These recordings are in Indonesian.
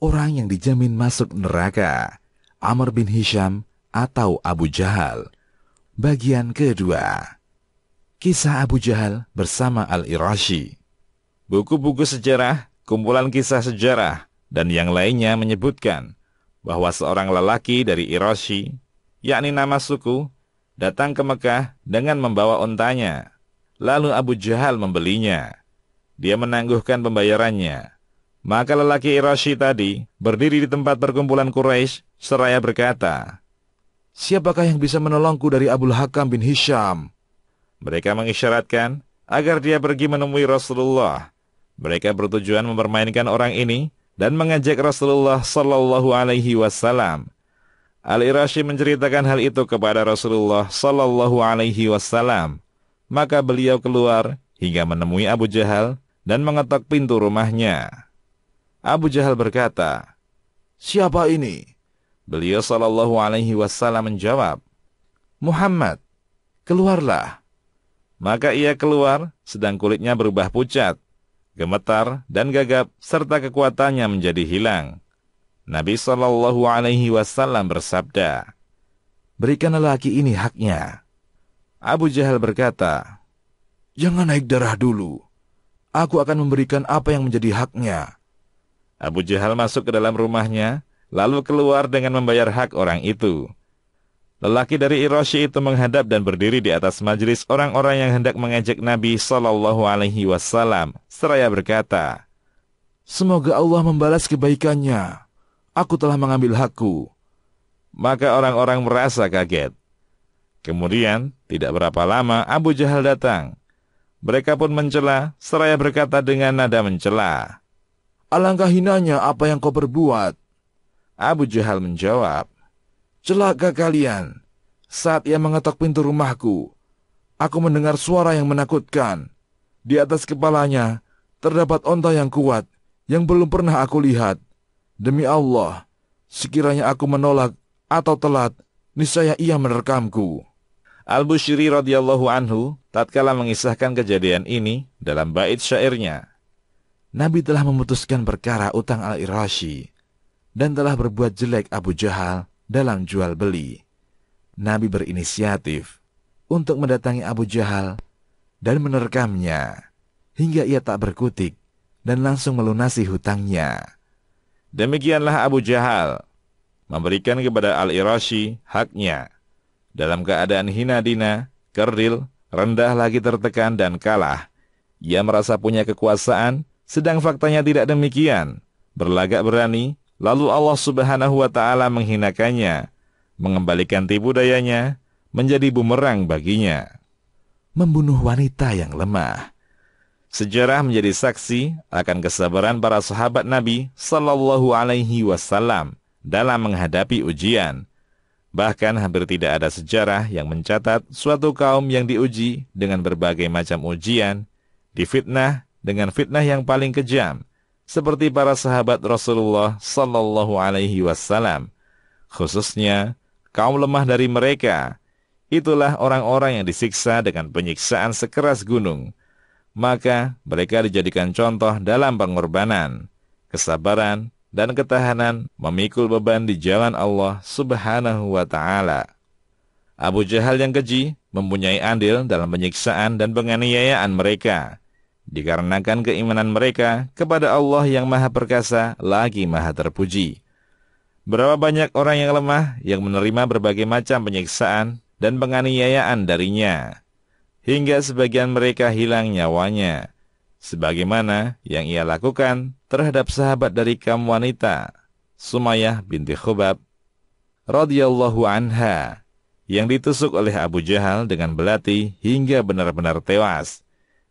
orang yang dijamin masuk neraka, Amr bin Hisham atau Abu Jahal. Bagian kedua. Kisah Abu Jahal bersama Al-Irashi. Buku-buku sejarah, kumpulan kisah sejarah, dan yang lainnya menyebutkan bahwa seorang lelaki dari Irashi, yakni nama suku, datang ke Mekah dengan membawa ontanya. Lalu Abu Jahal membelinya. Dia menangguhkan pembayarannya, maka lelaki Irashi tadi berdiri di tempat perkumpulan Quraisy seraya berkata, Siapakah yang bisa menolongku dari Abul Hakam bin Hisham? Mereka mengisyaratkan agar dia pergi menemui Rasulullah. Mereka bertujuan mempermainkan orang ini dan mengajak Rasulullah Sallallahu Alaihi Wasallam. Al Irashi menceritakan hal itu kepada Rasulullah Sallallahu Alaihi Wasallam. Maka beliau keluar hingga menemui Abu Jahal dan mengetuk pintu rumahnya. Abu Jahal berkata, Siapa ini? Beliau sallallahu alaihi wasallam menjawab, Muhammad, keluarlah. Maka ia keluar, sedang kulitnya berubah pucat, gemetar dan gagap, serta kekuatannya menjadi hilang. Nabi Shallallahu Alaihi Wasallam bersabda, "Berikan lelaki ini haknya." Abu Jahal berkata, "Jangan naik darah dulu. Aku akan memberikan apa yang menjadi haknya." Abu Jahal masuk ke dalam rumahnya, lalu keluar dengan membayar hak orang itu. Lelaki dari Iroshi itu menghadap dan berdiri di atas majelis orang-orang yang hendak mengejek Nabi Shallallahu Alaihi Wasallam, seraya berkata, Semoga Allah membalas kebaikannya. Aku telah mengambil hakku. Maka orang-orang merasa kaget. Kemudian, tidak berapa lama Abu Jahal datang. Mereka pun mencela, seraya berkata dengan nada mencela. Alangkah hinanya apa yang kau perbuat. Abu Jahal menjawab, Celaka kalian, saat ia mengetok pintu rumahku, aku mendengar suara yang menakutkan. Di atas kepalanya terdapat onta yang kuat yang belum pernah aku lihat. Demi Allah, sekiranya aku menolak atau telat, niscaya ia menerkamku. Al-Bushiri radhiyallahu anhu tatkala mengisahkan kejadian ini dalam bait syairnya. Nabi telah memutuskan perkara utang al-Irashi dan telah berbuat jelek Abu Jahal dalam jual beli. Nabi berinisiatif untuk mendatangi Abu Jahal dan menerkamnya hingga ia tak berkutik dan langsung melunasi hutangnya. Demikianlah Abu Jahal memberikan kepada Al-Irashi haknya dalam keadaan hina dina, kerdil, rendah lagi tertekan dan kalah. Ia merasa punya kekuasaan sedang faktanya tidak demikian. Berlagak berani, lalu Allah Subhanahu wa taala menghinakannya, mengembalikan tipu dayanya menjadi bumerang baginya. Membunuh wanita yang lemah. Sejarah menjadi saksi akan kesabaran para sahabat Nabi sallallahu alaihi wasallam dalam menghadapi ujian. Bahkan hampir tidak ada sejarah yang mencatat suatu kaum yang diuji dengan berbagai macam ujian, difitnah, dengan fitnah yang paling kejam, seperti para sahabat Rasulullah Sallallahu Alaihi Wasallam, khususnya kaum lemah dari mereka. Itulah orang-orang yang disiksa dengan penyiksaan sekeras gunung. Maka mereka dijadikan contoh dalam pengorbanan, kesabaran, dan ketahanan memikul beban di jalan Allah Subhanahu wa taala. Abu Jahal yang keji mempunyai andil dalam penyiksaan dan penganiayaan mereka dikarenakan keimanan mereka kepada Allah yang Maha Perkasa lagi Maha Terpuji. Berapa banyak orang yang lemah yang menerima berbagai macam penyiksaan dan penganiayaan darinya, hingga sebagian mereka hilang nyawanya, sebagaimana yang ia lakukan terhadap sahabat dari kaum wanita, Sumayyah binti Khubab, radhiyallahu anha, yang ditusuk oleh Abu Jahal dengan belati hingga benar-benar tewas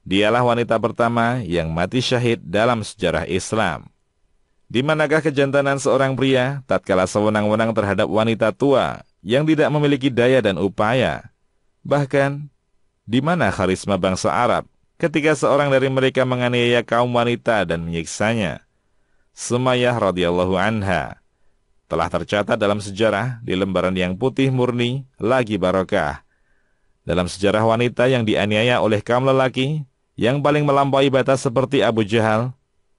Dialah wanita pertama yang mati syahid dalam sejarah Islam. Di manakah kejantanan seorang pria tatkala sewenang-wenang terhadap wanita tua yang tidak memiliki daya dan upaya? Bahkan, di mana karisma bangsa Arab ketika seorang dari mereka menganiaya kaum wanita dan menyiksanya? Sumayyah radhiyallahu anha telah tercatat dalam sejarah di lembaran yang putih murni lagi barokah. Dalam sejarah wanita yang dianiaya oleh kaum lelaki, yang paling melampaui batas seperti Abu Jahal,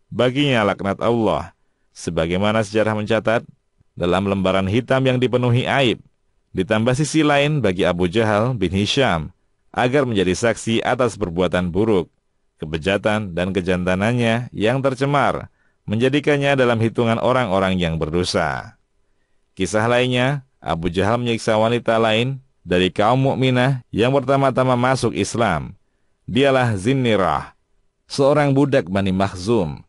baginya laknat Allah. Sebagaimana sejarah mencatat, dalam lembaran hitam yang dipenuhi aib, ditambah sisi lain bagi Abu Jahal bin Hisham, agar menjadi saksi atas perbuatan buruk, kebejatan dan kejantanannya yang tercemar, menjadikannya dalam hitungan orang-orang yang berdosa. Kisah lainnya, Abu Jahal menyiksa wanita lain dari kaum mukminah yang pertama-tama masuk Islam, Dialah Zinnirah, seorang budak Bani Mahzum.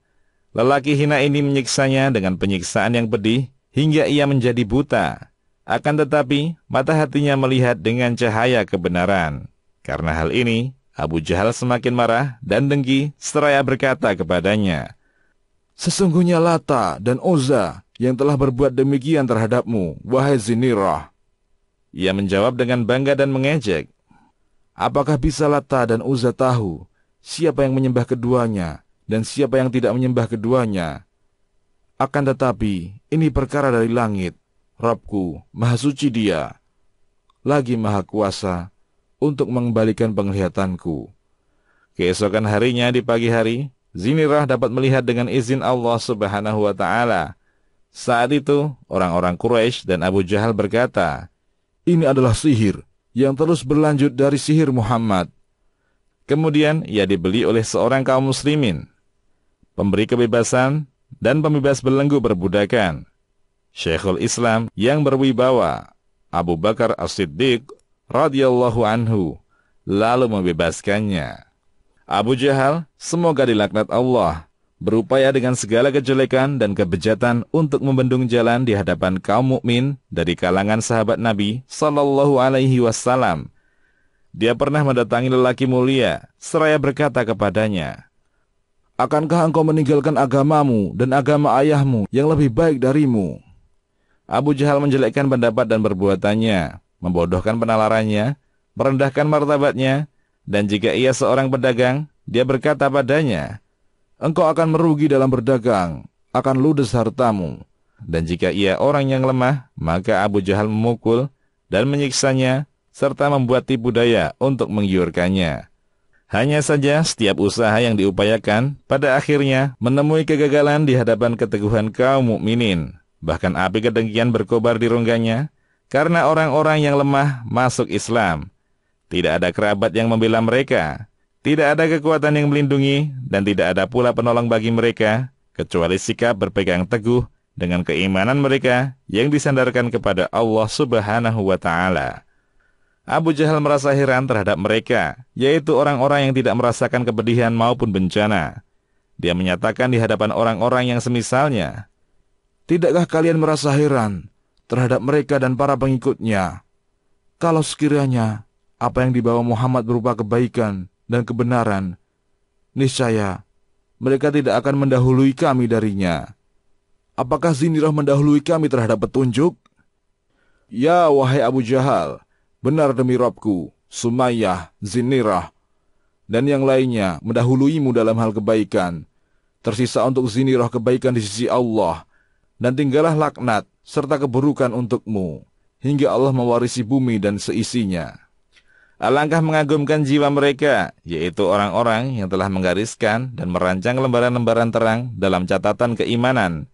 Lelaki hina ini menyiksanya dengan penyiksaan yang pedih hingga ia menjadi buta. Akan tetapi, mata hatinya melihat dengan cahaya kebenaran. Karena hal ini, Abu Jahal semakin marah dan dengki seraya berkata kepadanya, Sesungguhnya Lata dan Oza yang telah berbuat demikian terhadapmu, wahai Zinirah. Ia menjawab dengan bangga dan mengejek, Apakah bisa Lata dan Uzat tahu siapa yang menyembah keduanya dan siapa yang tidak menyembah keduanya? Akan tetapi, ini perkara dari langit. Rabku, maha suci dia, lagi maha kuasa untuk mengembalikan penglihatanku. Keesokan harinya di pagi hari, Zinirah dapat melihat dengan izin Allah Subhanahu wa taala. Saat itu, orang-orang Quraisy dan Abu Jahal berkata, "Ini adalah sihir yang terus berlanjut dari sihir Muhammad. Kemudian ia dibeli oleh seorang kaum muslimin, pemberi kebebasan dan pembebas belenggu perbudakan. Syekhul Islam yang berwibawa, Abu Bakar As-Siddiq radhiyallahu anhu, lalu membebaskannya. Abu Jahal semoga dilaknat Allah berupaya dengan segala kejelekan dan kebejatan untuk membendung jalan di hadapan kaum mukmin dari kalangan sahabat Nabi Shallallahu Alaihi Wasallam. Dia pernah mendatangi lelaki mulia, seraya berkata kepadanya, Akankah engkau meninggalkan agamamu dan agama ayahmu yang lebih baik darimu? Abu Jahal menjelekkan pendapat dan perbuatannya, membodohkan penalarannya, merendahkan martabatnya, dan jika ia seorang pedagang, dia berkata padanya, engkau akan merugi dalam berdagang, akan ludes hartamu. Dan jika ia orang yang lemah, maka Abu Jahal memukul dan menyiksanya, serta membuat tipu daya untuk menggiurkannya. Hanya saja setiap usaha yang diupayakan pada akhirnya menemui kegagalan di hadapan keteguhan kaum mukminin. Bahkan api kedengkian berkobar di rongganya karena orang-orang yang lemah masuk Islam. Tidak ada kerabat yang membela mereka. Tidak ada kekuatan yang melindungi dan tidak ada pula penolong bagi mereka, kecuali sikap berpegang teguh dengan keimanan mereka yang disandarkan kepada Allah Subhanahu wa Ta'ala. Abu Jahal merasa heran terhadap mereka, yaitu orang-orang yang tidak merasakan kepedihan maupun bencana. Dia menyatakan di hadapan orang-orang yang semisalnya, Tidakkah kalian merasa heran terhadap mereka dan para pengikutnya? Kalau sekiranya apa yang dibawa Muhammad berupa kebaikan dan kebenaran, niscaya mereka tidak akan mendahului kami darinya. Apakah Zinirah mendahului kami terhadap petunjuk? Ya wahai Abu Jahal, benar demi Robku, Sumayyah, Zinirah, dan yang lainnya mendahuluimu dalam hal kebaikan. Tersisa untuk Zinirah kebaikan di sisi Allah, dan tinggallah laknat serta keburukan untukmu, hingga Allah mewarisi bumi dan seisinya. Alangkah mengagumkan jiwa mereka, yaitu orang-orang yang telah menggariskan dan merancang lembaran-lembaran terang dalam catatan keimanan,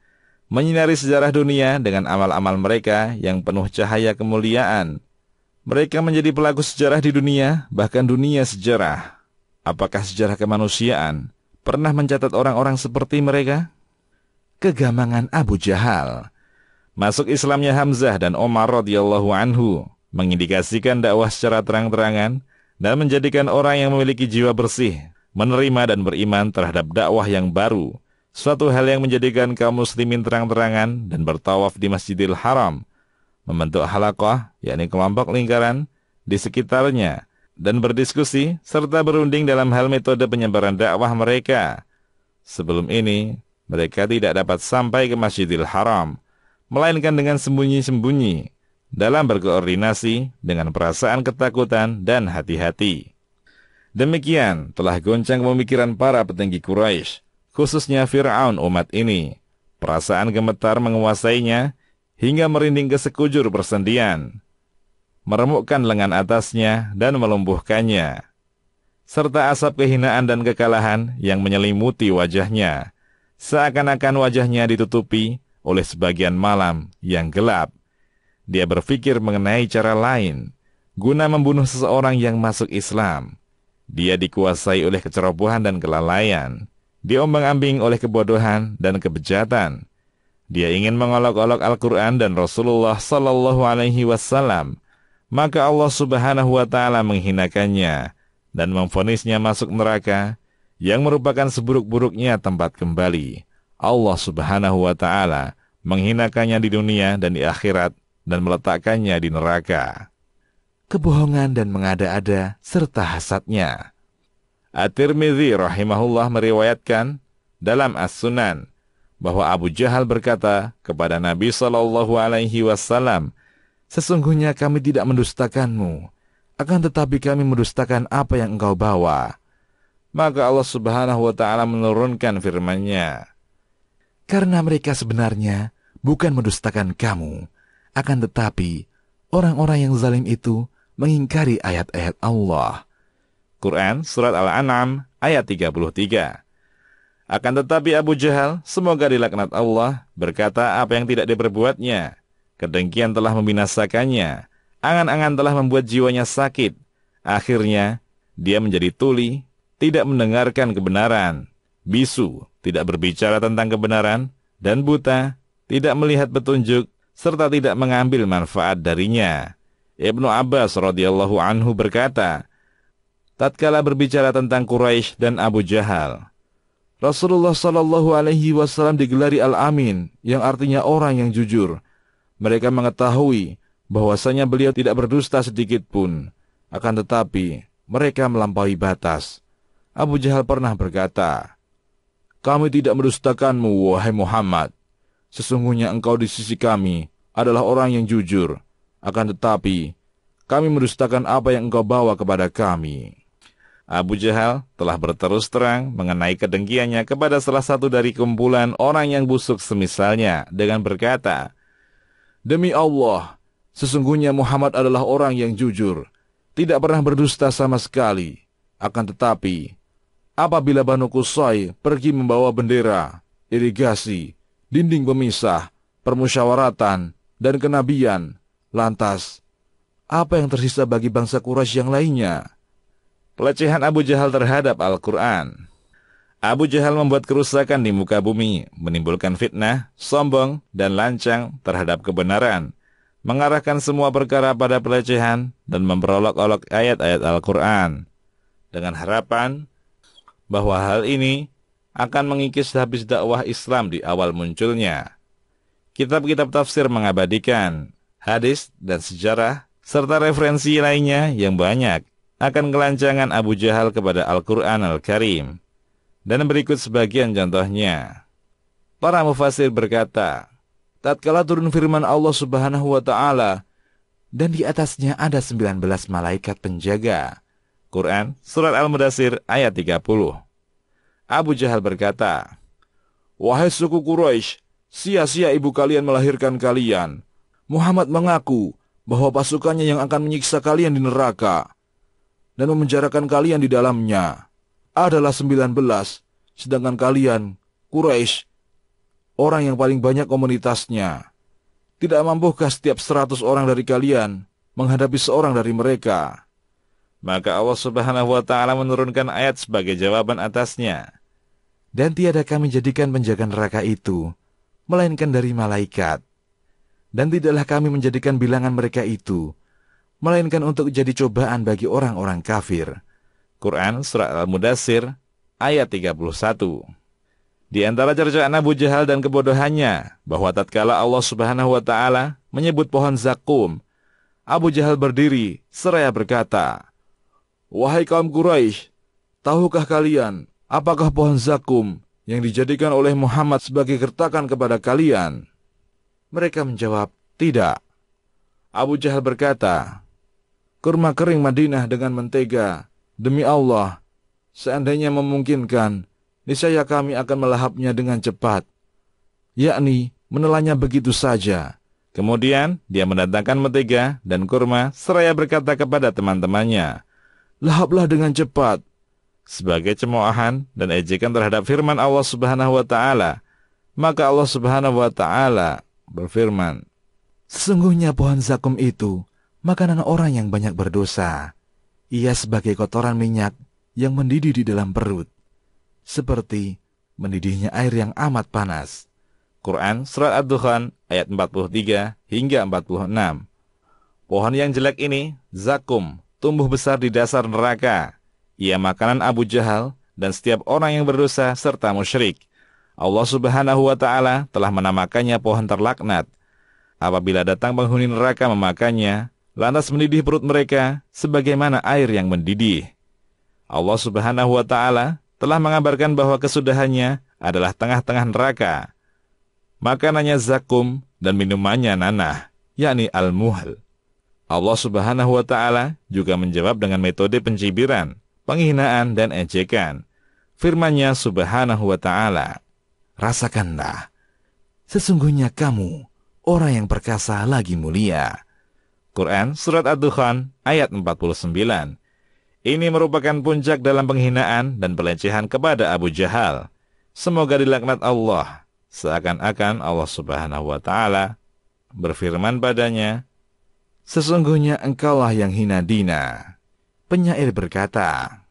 menyinari sejarah dunia dengan amal-amal mereka yang penuh cahaya kemuliaan. Mereka menjadi pelaku sejarah di dunia, bahkan dunia sejarah. Apakah sejarah kemanusiaan pernah mencatat orang-orang seperti mereka? Kegamangan Abu Jahal Masuk Islamnya Hamzah dan Omar radhiyallahu anhu mengindikasikan dakwah secara terang-terangan, dan menjadikan orang yang memiliki jiwa bersih, menerima dan beriman terhadap dakwah yang baru, suatu hal yang menjadikan kaum muslimin terang-terangan dan bertawaf di Masjidil Haram, membentuk halakoh, yakni kelompok lingkaran, di sekitarnya, dan berdiskusi serta berunding dalam hal metode penyebaran dakwah mereka. Sebelum ini, mereka tidak dapat sampai ke Masjidil Haram, melainkan dengan sembunyi-sembunyi, dalam berkoordinasi dengan perasaan ketakutan dan hati-hati. Demikian telah goncang pemikiran para petinggi Quraisy, khususnya Firaun umat ini. Perasaan gemetar menguasainya hingga merinding ke sekujur persendian, meremukkan lengan atasnya dan melumpuhkannya, serta asap kehinaan dan kekalahan yang menyelimuti wajahnya, seakan-akan wajahnya ditutupi oleh sebagian malam yang gelap. Dia berpikir mengenai cara lain, guna membunuh seseorang yang masuk Islam. Dia dikuasai oleh kecerobohan dan kelalaian, diombang-ambing oleh kebodohan dan kebejatan. Dia ingin mengolok-olok Al-Quran dan Rasulullah Sallallahu Alaihi Wasallam, maka Allah Subhanahu Wa Taala menghinakannya dan memfonisnya masuk neraka, yang merupakan seburuk-buruknya tempat kembali. Allah Subhanahu Wa Taala menghinakannya di dunia dan di akhirat dan meletakkannya di neraka. Kebohongan dan mengada-ada serta hasadnya. At-Tirmidzi rahimahullah meriwayatkan dalam As-Sunan bahwa Abu Jahal berkata kepada Nabi Shallallahu alaihi wasallam, "Sesungguhnya kami tidak mendustakanmu, akan tetapi kami mendustakan apa yang engkau bawa." Maka Allah Subhanahu wa taala menurunkan firman-Nya, "Karena mereka sebenarnya bukan mendustakan kamu, akan tetapi, orang-orang yang zalim itu mengingkari ayat-ayat Allah. Quran Surat Al-An'am ayat 33 Akan tetapi Abu Jahal, semoga dilaknat Allah, berkata apa yang tidak diperbuatnya. Kedengkian telah membinasakannya, angan-angan telah membuat jiwanya sakit. Akhirnya, dia menjadi tuli, tidak mendengarkan kebenaran, bisu, tidak berbicara tentang kebenaran, dan buta, tidak melihat petunjuk, serta tidak mengambil manfaat darinya. Ibnu Abbas radhiyallahu anhu berkata, tatkala berbicara tentang Quraisy dan Abu Jahal, Rasulullah shallallahu alaihi wasallam digelari Al-Amin, yang artinya orang yang jujur. Mereka mengetahui bahwasanya beliau tidak berdusta sedikit pun, akan tetapi mereka melampaui batas. Abu Jahal pernah berkata, "Kami tidak mendustakanmu, wahai Muhammad. Sesungguhnya engkau di sisi kami adalah orang yang jujur. Akan tetapi, kami mendustakan apa yang engkau bawa kepada kami. Abu Jahal telah berterus terang mengenai kedengkiannya kepada salah satu dari kumpulan orang yang busuk semisalnya dengan berkata, Demi Allah, sesungguhnya Muhammad adalah orang yang jujur, tidak pernah berdusta sama sekali. Akan tetapi, apabila Banu Kusai pergi membawa bendera, irigasi, dinding pemisah, permusyawaratan, dan kenabian. Lantas, apa yang tersisa bagi bangsa Quraisy yang lainnya? Pelecehan Abu Jahal terhadap Al-Quran. Abu Jahal membuat kerusakan di muka bumi, menimbulkan fitnah, sombong, dan lancang terhadap kebenaran, mengarahkan semua perkara pada pelecehan, dan memperolok-olok ayat-ayat Al-Quran. Dengan harapan bahwa hal ini akan mengikis habis dakwah Islam di awal munculnya. Kitab-kitab tafsir mengabadikan hadis dan sejarah serta referensi lainnya yang banyak akan kelancangan Abu Jahal kepada Al-Quran Al-Karim. Dan berikut sebagian contohnya. Para mufasir berkata, tatkala turun firman Allah Subhanahu wa taala dan di atasnya ada 19 malaikat penjaga. Quran surat al mudasir ayat 30. Abu Jahal berkata, Wahai suku Quraisy, sia-sia ibu kalian melahirkan kalian. Muhammad mengaku bahwa pasukannya yang akan menyiksa kalian di neraka dan memenjarakan kalian di dalamnya adalah 19, sedangkan kalian, Quraisy, orang yang paling banyak komunitasnya. Tidak mampukah setiap 100 orang dari kalian menghadapi seorang dari mereka? Maka Allah Subhanahu wa taala menurunkan ayat sebagai jawaban atasnya. Dan tiada kami jadikan penjaga neraka itu, melainkan dari malaikat. Dan tidaklah kami menjadikan bilangan mereka itu, melainkan untuk jadi cobaan bagi orang-orang kafir. Quran Surah Al-Mudasir ayat 31 di antara cercaan Abu Jahal dan kebodohannya, bahwa tatkala Allah Subhanahu wa taala menyebut pohon zakum, Abu Jahal berdiri seraya berkata, "Wahai kaum Quraisy, tahukah kalian Apakah pohon zakum yang dijadikan oleh Muhammad sebagai gertakan kepada kalian? Mereka menjawab, tidak. Abu Jahal berkata, kurma kering Madinah dengan mentega, demi Allah, seandainya memungkinkan, niscaya kami akan melahapnya dengan cepat. Yakni, menelannya begitu saja. Kemudian dia mendatangkan mentega dan kurma seraya berkata kepada teman-temannya, Lahaplah dengan cepat, sebagai cemoohan dan ejekan terhadap firman Allah Subhanahu wa taala. Maka Allah Subhanahu wa taala berfirman, "Sungguhnya pohon zakum itu makanan orang yang banyak berdosa. Ia sebagai kotoran minyak yang mendidih di dalam perut, seperti mendidihnya air yang amat panas." Quran surat Ad-Dukhan ayat 43 hingga 46. Pohon yang jelek ini zakum tumbuh besar di dasar neraka ia makanan Abu Jahal dan setiap orang yang berdosa serta musyrik. Allah Subhanahu wa taala telah menamakannya pohon terlaknat. Apabila datang penghuni neraka memakannya, lantas mendidih perut mereka sebagaimana air yang mendidih. Allah Subhanahu wa taala telah mengabarkan bahwa kesudahannya adalah tengah-tengah neraka. Makanannya zakum dan minumannya nanah, yakni al muhal Allah Subhanahu wa taala juga menjawab dengan metode pencibiran penghinaan dan ejekan. Firman-Nya subhanahu wa ta'ala, Rasakanlah, sesungguhnya kamu orang yang perkasa lagi mulia. Quran Surat Ad-Dukhan ayat 49 Ini merupakan puncak dalam penghinaan dan pelecehan kepada Abu Jahal. Semoga dilaknat Allah, seakan-akan Allah subhanahu wa ta'ala berfirman padanya, Sesungguhnya engkaulah yang hina dina, Penyair berkata,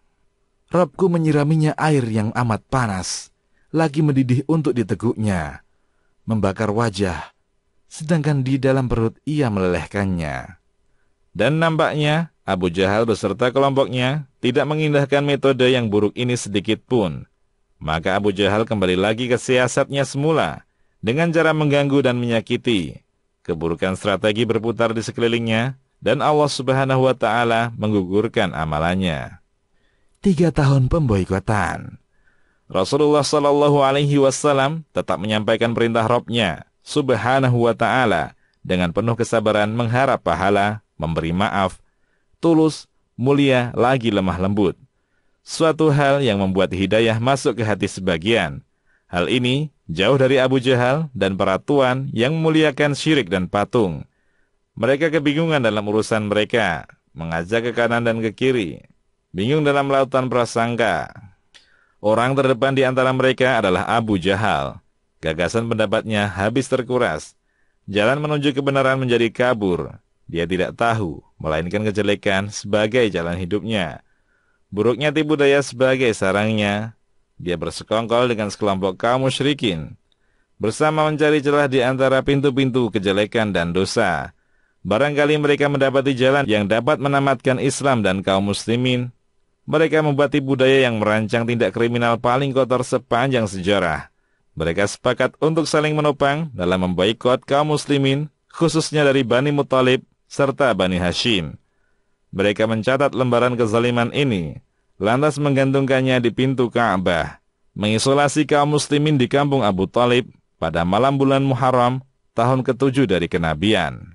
Robku menyiraminya air yang amat panas, lagi mendidih untuk diteguknya, membakar wajah, sedangkan di dalam perut ia melelehkannya. Dan nampaknya Abu Jahal beserta kelompoknya tidak mengindahkan metode yang buruk ini sedikit pun. Maka Abu Jahal kembali lagi ke siasatnya semula dengan cara mengganggu dan menyakiti. Keburukan strategi berputar di sekelilingnya dan Allah Subhanahu wa taala menggugurkan amalannya. Tiga tahun pemboikotan. Rasulullah Shallallahu alaihi wasallam tetap menyampaikan perintah Robnya Subhanahu wa taala dengan penuh kesabaran mengharap pahala, memberi maaf, tulus, mulia lagi lemah lembut. Suatu hal yang membuat hidayah masuk ke hati sebagian. Hal ini jauh dari Abu Jahal dan peratuan yang memuliakan syirik dan patung. Mereka kebingungan dalam urusan mereka, mengajak ke kanan dan ke kiri, bingung dalam lautan prasangka. Orang terdepan di antara mereka adalah Abu Jahal. Gagasan pendapatnya habis terkuras. Jalan menuju kebenaran menjadi kabur. Dia tidak tahu, melainkan kejelekan sebagai jalan hidupnya. Buruknya tipu daya sebagai sarangnya. Dia bersekongkol dengan sekelompok kaum musyrikin. Bersama mencari celah di antara pintu-pintu kejelekan dan dosa Barangkali mereka mendapati jalan yang dapat menamatkan Islam dan kaum muslimin. Mereka membati budaya yang merancang tindak kriminal paling kotor sepanjang sejarah. Mereka sepakat untuk saling menopang dalam memboikot kaum muslimin, khususnya dari Bani Muthalib serta Bani Hashim. Mereka mencatat lembaran kezaliman ini, lantas menggantungkannya di pintu Ka'bah, mengisolasi kaum muslimin di kampung Abu Talib pada malam bulan Muharram tahun ketujuh dari kenabian.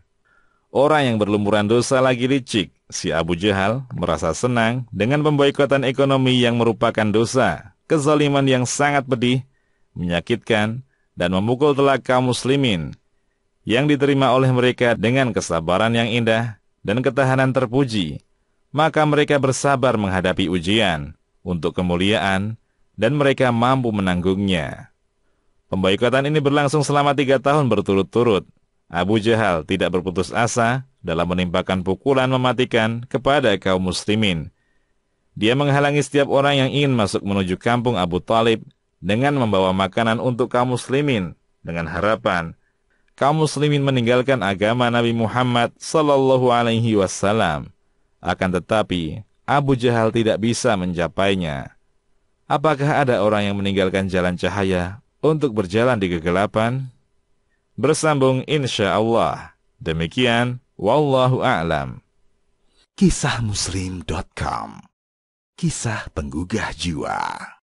Orang yang berlumuran dosa lagi licik. Si Abu Jahal merasa senang dengan pemboikotan ekonomi yang merupakan dosa, kezaliman yang sangat pedih, menyakitkan, dan memukul telak kaum muslimin yang diterima oleh mereka dengan kesabaran yang indah dan ketahanan terpuji. Maka mereka bersabar menghadapi ujian untuk kemuliaan dan mereka mampu menanggungnya. Pemboikotan ini berlangsung selama tiga tahun berturut-turut Abu Jahal tidak berputus asa dalam menimpakan pukulan mematikan kepada kaum muslimin. Dia menghalangi setiap orang yang ingin masuk menuju kampung Abu Talib dengan membawa makanan untuk kaum muslimin dengan harapan kaum muslimin meninggalkan agama Nabi Muhammad sallallahu alaihi wasallam. Akan tetapi, Abu Jahal tidak bisa mencapainya. Apakah ada orang yang meninggalkan jalan cahaya untuk berjalan di kegelapan? bersambung insya Allah. Demikian, Wallahu a'lam. Kisah Muslim.com Kisah penggugah jiwa